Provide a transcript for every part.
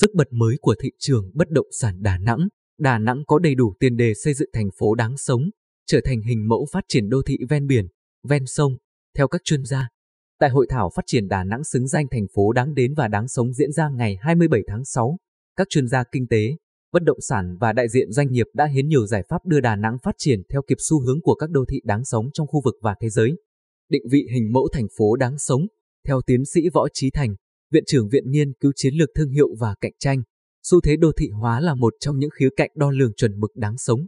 sức bật mới của thị trường bất động sản Đà Nẵng. Đà Nẵng có đầy đủ tiền đề xây dựng thành phố đáng sống, trở thành hình mẫu phát triển đô thị ven biển, ven sông, theo các chuyên gia. Tại hội thảo phát triển Đà Nẵng xứng danh thành phố đáng đến và đáng sống diễn ra ngày 27 tháng 6, các chuyên gia kinh tế, bất động sản và đại diện doanh nghiệp đã hiến nhiều giải pháp đưa Đà Nẵng phát triển theo kịp xu hướng của các đô thị đáng sống trong khu vực và thế giới. Định vị hình mẫu thành phố đáng sống, theo tiến sĩ Võ Trí Thành, Viện trưởng Viện Nghiên cứu Chiến lược Thương hiệu và Cạnh tranh, xu thế đô thị hóa là một trong những khía cạnh đo lường chuẩn mực đáng sống.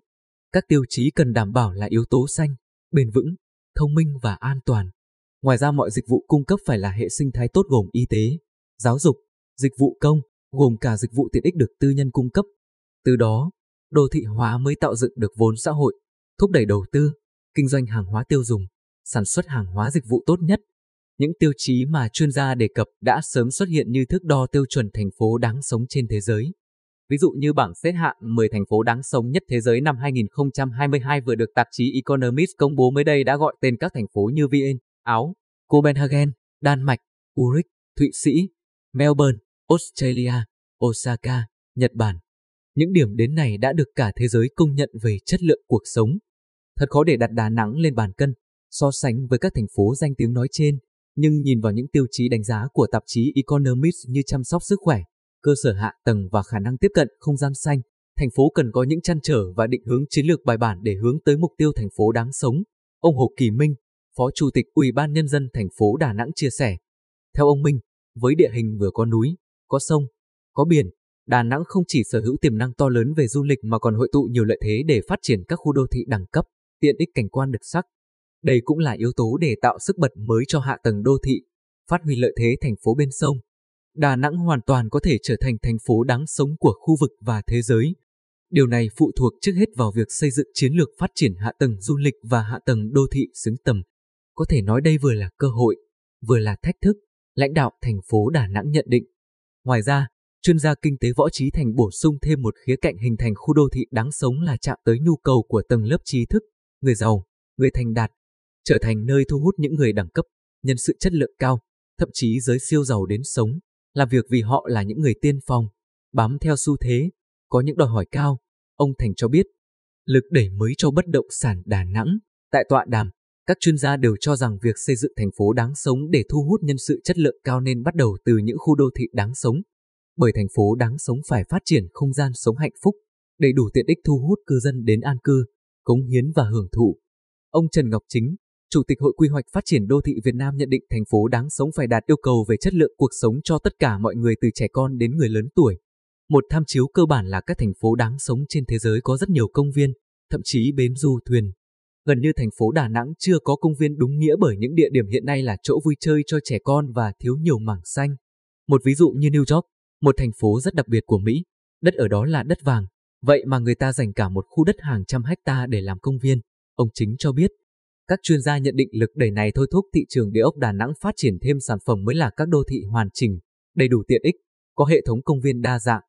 Các tiêu chí cần đảm bảo là yếu tố xanh, bền vững, thông minh và an toàn. Ngoài ra mọi dịch vụ cung cấp phải là hệ sinh thái tốt gồm y tế, giáo dục, dịch vụ công, gồm cả dịch vụ tiện ích được tư nhân cung cấp. Từ đó, đô thị hóa mới tạo dựng được vốn xã hội, thúc đẩy đầu tư, kinh doanh hàng hóa tiêu dùng, sản xuất hàng hóa dịch vụ tốt nhất, những tiêu chí mà chuyên gia đề cập đã sớm xuất hiện như thước đo tiêu chuẩn thành phố đáng sống trên thế giới. Ví dụ như bảng xếp hạng 10 thành phố đáng sống nhất thế giới năm 2022 vừa được tạp chí Economist công bố mới đây đã gọi tên các thành phố như Vienna, Áo, Copenhagen, Đan Mạch, Zurich, Thụy Sĩ, Melbourne, Australia, Osaka, Nhật Bản. Những điểm đến này đã được cả thế giới công nhận về chất lượng cuộc sống. Thật khó để đặt Đà Nẵng lên bàn cân, so sánh với các thành phố danh tiếng nói trên, nhưng nhìn vào những tiêu chí đánh giá của tạp chí Economist như chăm sóc sức khỏe, cơ sở hạ tầng và khả năng tiếp cận không gian xanh, thành phố cần có những chăn trở và định hướng chiến lược bài bản để hướng tới mục tiêu thành phố đáng sống. Ông Hồ Kỳ Minh, Phó Chủ tịch Ủy ban Nhân dân thành phố Đà Nẵng chia sẻ. Theo ông Minh, với địa hình vừa có núi, có sông, có biển, Đà Nẵng không chỉ sở hữu tiềm năng to lớn về du lịch mà còn hội tụ nhiều lợi thế để phát triển các khu đô thị đẳng cấp, tiện ích cảnh quan đặc sắc, đây cũng là yếu tố để tạo sức bật mới cho hạ tầng đô thị, phát huy lợi thế thành phố bên sông. Đà Nẵng hoàn toàn có thể trở thành thành phố đáng sống của khu vực và thế giới. Điều này phụ thuộc trước hết vào việc xây dựng chiến lược phát triển hạ tầng du lịch và hạ tầng đô thị xứng tầm. Có thể nói đây vừa là cơ hội, vừa là thách thức, lãnh đạo thành phố Đà Nẵng nhận định. Ngoài ra, chuyên gia kinh tế Võ Trí Thành bổ sung thêm một khía cạnh hình thành khu đô thị đáng sống là chạm tới nhu cầu của tầng lớp trí thức, người giàu, người thành đạt, trở thành nơi thu hút những người đẳng cấp, nhân sự chất lượng cao, thậm chí giới siêu giàu đến sống, làm việc vì họ là những người tiên phong, bám theo xu thế, có những đòi hỏi cao. Ông Thành cho biết, lực đẩy mới cho bất động sản Đà Nẵng. Tại tọa đàm, các chuyên gia đều cho rằng việc xây dựng thành phố đáng sống để thu hút nhân sự chất lượng cao nên bắt đầu từ những khu đô thị đáng sống. Bởi thành phố đáng sống phải phát triển không gian sống hạnh phúc, đầy đủ tiện ích thu hút cư dân đến an cư, cống hiến và hưởng thụ. Ông Trần Ngọc Chính, Chủ tịch Hội Quy hoạch Phát triển Đô thị Việt Nam nhận định thành phố đáng sống phải đạt yêu cầu về chất lượng cuộc sống cho tất cả mọi người từ trẻ con đến người lớn tuổi. Một tham chiếu cơ bản là các thành phố đáng sống trên thế giới có rất nhiều công viên, thậm chí bến du thuyền. Gần như thành phố Đà Nẵng chưa có công viên đúng nghĩa bởi những địa điểm hiện nay là chỗ vui chơi cho trẻ con và thiếu nhiều mảng xanh. Một ví dụ như New York, một thành phố rất đặc biệt của Mỹ, đất ở đó là đất vàng, vậy mà người ta dành cả một khu đất hàng trăm hecta để làm công viên. Ông chính cho biết, các chuyên gia nhận định lực đẩy này thôi thúc thị trường địa ốc Đà Nẵng phát triển thêm sản phẩm mới là các đô thị hoàn chỉnh, đầy đủ tiện ích, có hệ thống công viên đa dạng.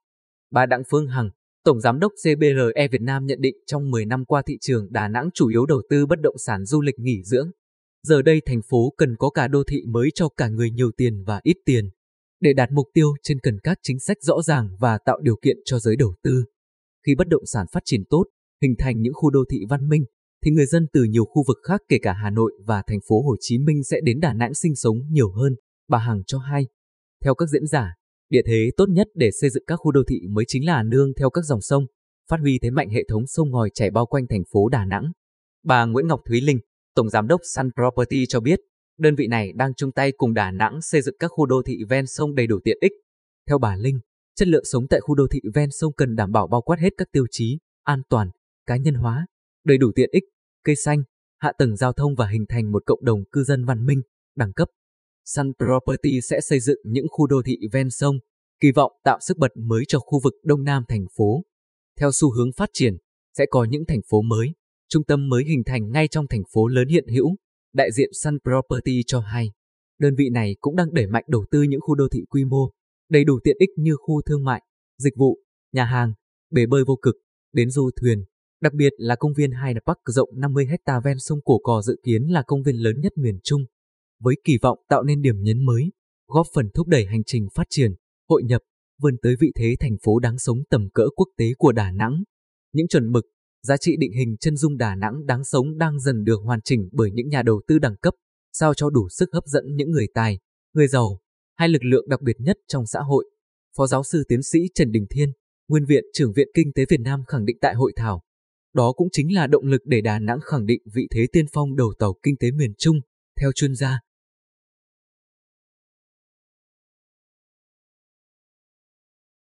Bà Đặng Phương Hằng, Tổng Giám đốc CBRE Việt Nam nhận định trong 10 năm qua thị trường Đà Nẵng chủ yếu đầu tư bất động sản du lịch nghỉ dưỡng. Giờ đây thành phố cần có cả đô thị mới cho cả người nhiều tiền và ít tiền. Để đạt mục tiêu trên cần các chính sách rõ ràng và tạo điều kiện cho giới đầu tư. Khi bất động sản phát triển tốt, hình thành những khu đô thị văn minh, thì người dân từ nhiều khu vực khác kể cả Hà Nội và thành phố Hồ Chí Minh sẽ đến Đà Nẵng sinh sống nhiều hơn, bà Hằng cho hay. Theo các diễn giả, địa thế tốt nhất để xây dựng các khu đô thị mới chính là nương theo các dòng sông, phát huy thế mạnh hệ thống sông ngòi chảy bao quanh thành phố Đà Nẵng. Bà Nguyễn Ngọc Thúy Linh, Tổng Giám đốc Sun Property cho biết, đơn vị này đang chung tay cùng Đà Nẵng xây dựng các khu đô thị ven sông đầy đủ tiện ích. Theo bà Linh, chất lượng sống tại khu đô thị ven sông cần đảm bảo bao quát hết các tiêu chí an toàn, cá nhân hóa, đầy đủ tiện ích, cây xanh, hạ tầng giao thông và hình thành một cộng đồng cư dân văn minh, đẳng cấp. Sun Property sẽ xây dựng những khu đô thị ven sông, kỳ vọng tạo sức bật mới cho khu vực đông nam thành phố. Theo xu hướng phát triển, sẽ có những thành phố mới, trung tâm mới hình thành ngay trong thành phố lớn hiện hữu, đại diện Sun Property cho hay. Đơn vị này cũng đang đẩy mạnh đầu tư những khu đô thị quy mô, đầy đủ tiện ích như khu thương mại, dịch vụ, nhà hàng, bể bơi vô cực, đến du thuyền, Đặc biệt là công viên Hyde Park rộng 50 hecta ven sông Cổ Cò dự kiến là công viên lớn nhất miền Trung, với kỳ vọng tạo nên điểm nhấn mới, góp phần thúc đẩy hành trình phát triển, hội nhập, vươn tới vị thế thành phố đáng sống tầm cỡ quốc tế của Đà Nẵng. Những chuẩn mực, giá trị định hình chân dung Đà Nẵng đáng sống đang dần được hoàn chỉnh bởi những nhà đầu tư đẳng cấp, sao cho đủ sức hấp dẫn những người tài, người giàu, hay lực lượng đặc biệt nhất trong xã hội. Phó giáo sư tiến sĩ Trần Đình Thiên, Nguyên viện trưởng Viện Kinh tế Việt Nam khẳng định tại hội thảo, đó cũng chính là động lực để Đà Nẵng khẳng định vị thế tiên phong đầu tàu kinh tế miền Trung. Theo chuyên gia,